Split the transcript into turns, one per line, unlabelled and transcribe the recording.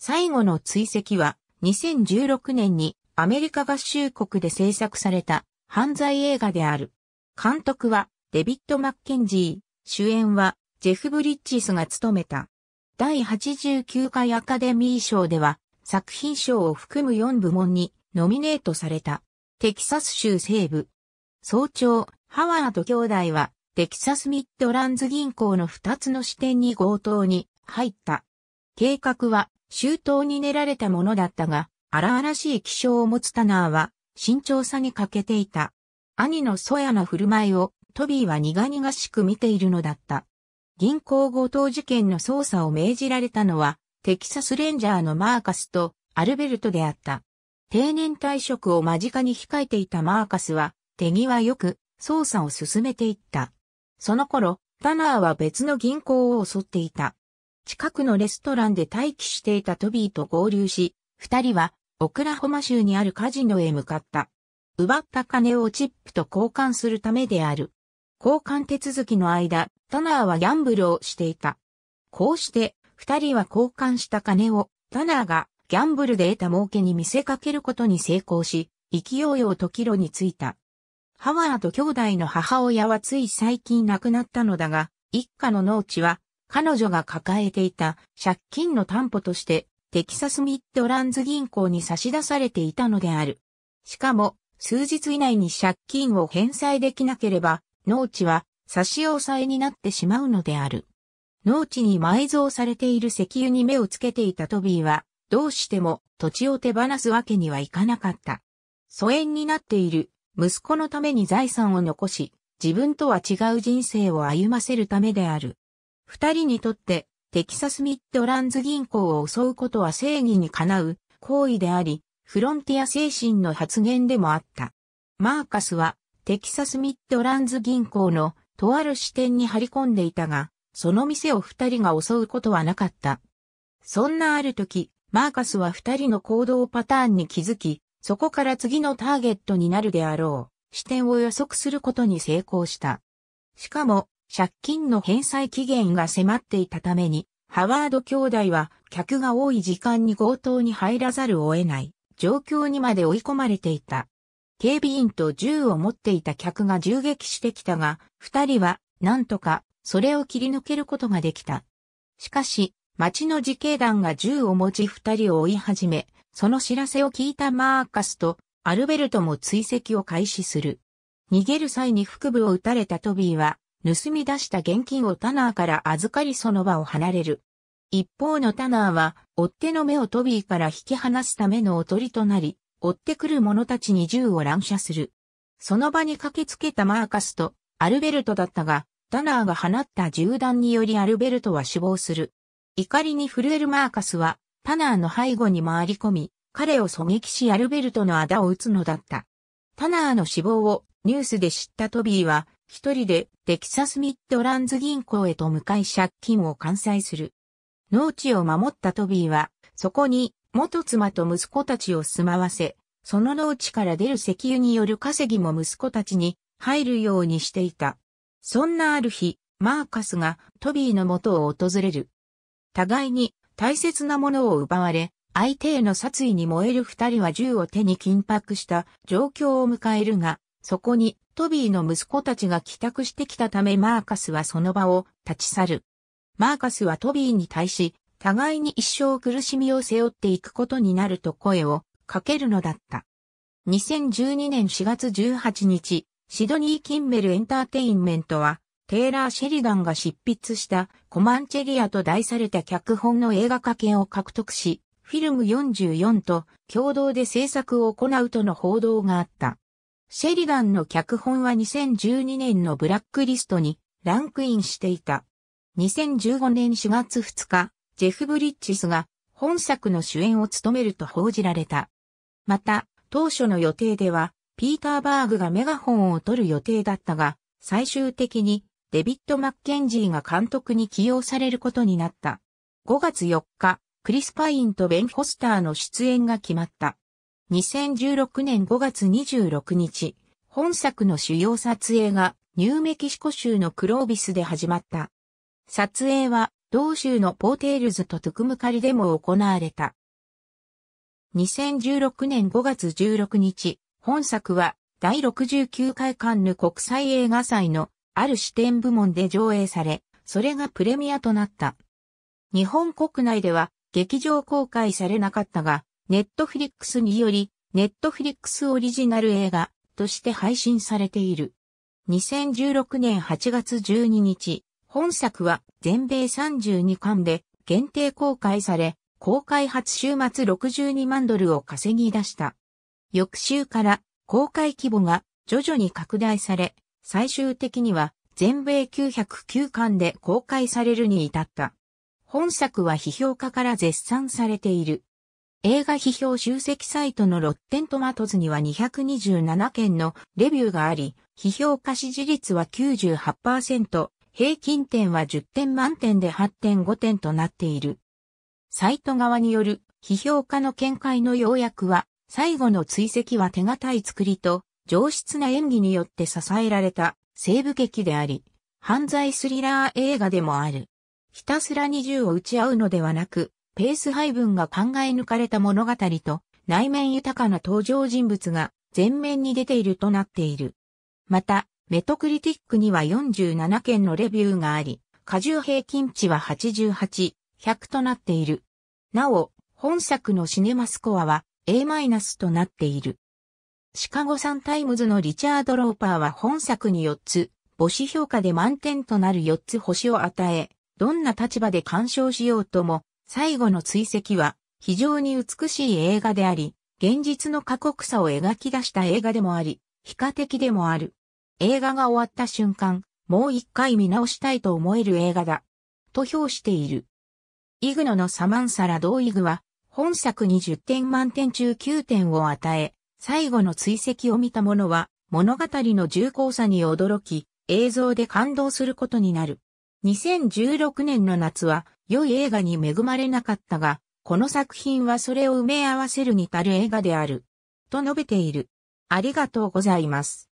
最後の追跡は、2016年にアメリカ合衆国で制作された犯罪映画である。監督はデビッド・マッケンジー、主演はジェフ・ブリッジスが務めた。第89回アカデミー賞では作品賞を含む4部門にノミネートされた。テキサス州西部。早朝、ハワード兄弟はテキサスミッドランズ銀行の2つの支店に強盗に入った。計画は周到に練られたものだったが、荒々しい気性を持つタナーは、慎重さに欠けていた。兄のソヤの振る舞いを、トビーは苦々しく見ているのだった。銀行強盗事件の捜査を命じられたのは、テキサスレンジャーのマーカスとアルベルトであった。定年退職を間近に控えていたマーカスは、手際よく捜査を進めていった。その頃、タナーは別の銀行を襲っていた。近くのレストランで待機していたトビーと合流し、二人はオクラホマ州にあるカジノへ向かった。奪った金をチップと交換するためである。交換手続きの間、タナーはギャンブルをしていた。こうして、二人は交換した金を、タナーがギャンブルで得た儲けに見せかけることに成功し、勢いを時路についた。ハワード兄弟の母親はつい最近亡くなったのだが、一家の農地は彼女が抱えていた借金の担保として、テキサスミッドランズ銀行に差し出されていたのである。しかも、数日以内に借金を返済できなければ、農地は差し押さえになってしまうのである。農地に埋蔵されている石油に目をつけていたトビーは、どうしても土地を手放すわけにはいかなかった。疎遠になっている息子のために財産を残し、自分とは違う人生を歩ませるためである。二人にとって、テキサスミッドランズ銀行を襲うことは正義にかなう行為であり、フロンティア精神の発言でもあった。マーカスは、テキサスミッドランズ銀行のとある支店に張り込んでいたが、その店を二人が襲うことはなかった。そんなある時、マーカスは二人の行動パターンに気づき、そこから次のターゲットになるであろう、視点を予測することに成功した。しかも、借金の返済期限が迫っていたために、ハワード兄弟は客が多い時間に強盗に入らざるを得ない状況にまで追い込まれていた。警備員と銃を持っていた客が銃撃してきたが、二人はなんとかそれを切り抜けることができた。しかし、町の自警団が銃を持ち二人を追い始め、その知らせを聞いたマーカスとアルベルトも追跡を開始する。逃げる際に腹部を撃たれたトビーは盗み出した現金をタナーから預かりその場を離れる。一方のタナーは、追っ手の目をトビーから引き離すためのおとりとなり、追ってくる者たちに銃を乱射する。その場に駆けつけたマーカスとアルベルトだったが、タナーが放った銃弾によりアルベルトは死亡する。怒りに震えるマーカスは、タナーの背後に回り込み、彼を狙撃しアルベルトの仇を撃つのだった。タナーの死亡をニュースで知ったトビーは一人でテキサスミッドランズ銀行へと向かい借金を完済する。農地を守ったトビーは、そこに元妻と息子たちを住まわせ、その農地から出る石油による稼ぎも息子たちに入るようにしていた。そんなある日、マーカスがトビーの元を訪れる。互いに大切なものを奪われ、相手への殺意に燃える二人は銃を手に緊迫した状況を迎えるが、そこにトビーの息子たちが帰宅してきたためマーカスはその場を立ち去る。マーカスはトビーに対し、互いに一生苦しみを背負っていくことになると声をかけるのだった。2012年4月18日、シドニー・キンメルエンターテインメントは、テイラー・シェリガンが執筆したコマンチェリアと題された脚本の映画化権を獲得し、フィルム44と共同で制作を行うとの報道があった。シェリダンの脚本は2012年のブラックリストにランクインしていた。2015年4月2日、ジェフ・ブリッジスが本作の主演を務めると報じられた。また、当初の予定では、ピーター・バーグがメガホンを取る予定だったが、最終的にデビッド・マッケンジーが監督に起用されることになった。5月4日、クリス・パインとベン・ホスターの出演が決まった。2016年5月26日、本作の主要撮影がニューメキシコ州のクロービスで始まった。撮影は同州のポーテールズとトゥクムカリでも行われた。2016年5月16日、本作は第69回カンヌ国際映画祭のある視点部門で上映され、それがプレミアとなった。日本国内では劇場公開されなかったが、ネットフリックスにより、ネットフリックスオリジナル映画として配信されている。2016年8月12日、本作は全米32巻で限定公開され、公開初週末62万ドルを稼ぎ出した。翌週から公開規模が徐々に拡大され、最終的には全米909巻で公開されるに至った。本作は批評家から絶賛されている。映画批評集積サイトのロッテントマトズには227件のレビューがあり、批評家支持率は98%、平均点は10点満点で8.5点となっている。サイト側による批評家の見解の要約は、最後の追跡は手堅い作りと、上質な演技によって支えられた西部劇であり、犯罪スリラー映画でもある。ひたすら20を打ち合うのではなく、ペース配分が考え抜かれた物語と内面豊かな登場人物が前面に出ているとなっている。また、メトクリティックには47件のレビューがあり、過重平均値は88、100となっている。なお、本作のシネマスコアは A- となっている。シカゴサンタイムズのリチャード・ローパーは本作に4つ、母子評価で満点となる4つ星を与え、どんな立場で鑑賞しようとも、最後の追跡は非常に美しい映画であり、現実の過酷さを描き出した映画でもあり、非科的でもある。映画が終わった瞬間、もう一回見直したいと思える映画だ。と評している。イグノのサマンサラ・ドーイグは、本作に10点満点中9点を与え、最後の追跡を見た者は、物語の重厚さに驚き、映像で感動することになる。2016年の夏は、良い映画に恵まれなかったが、この作品はそれを埋め合わせるに足る映画である。と述べている。ありがとうございます。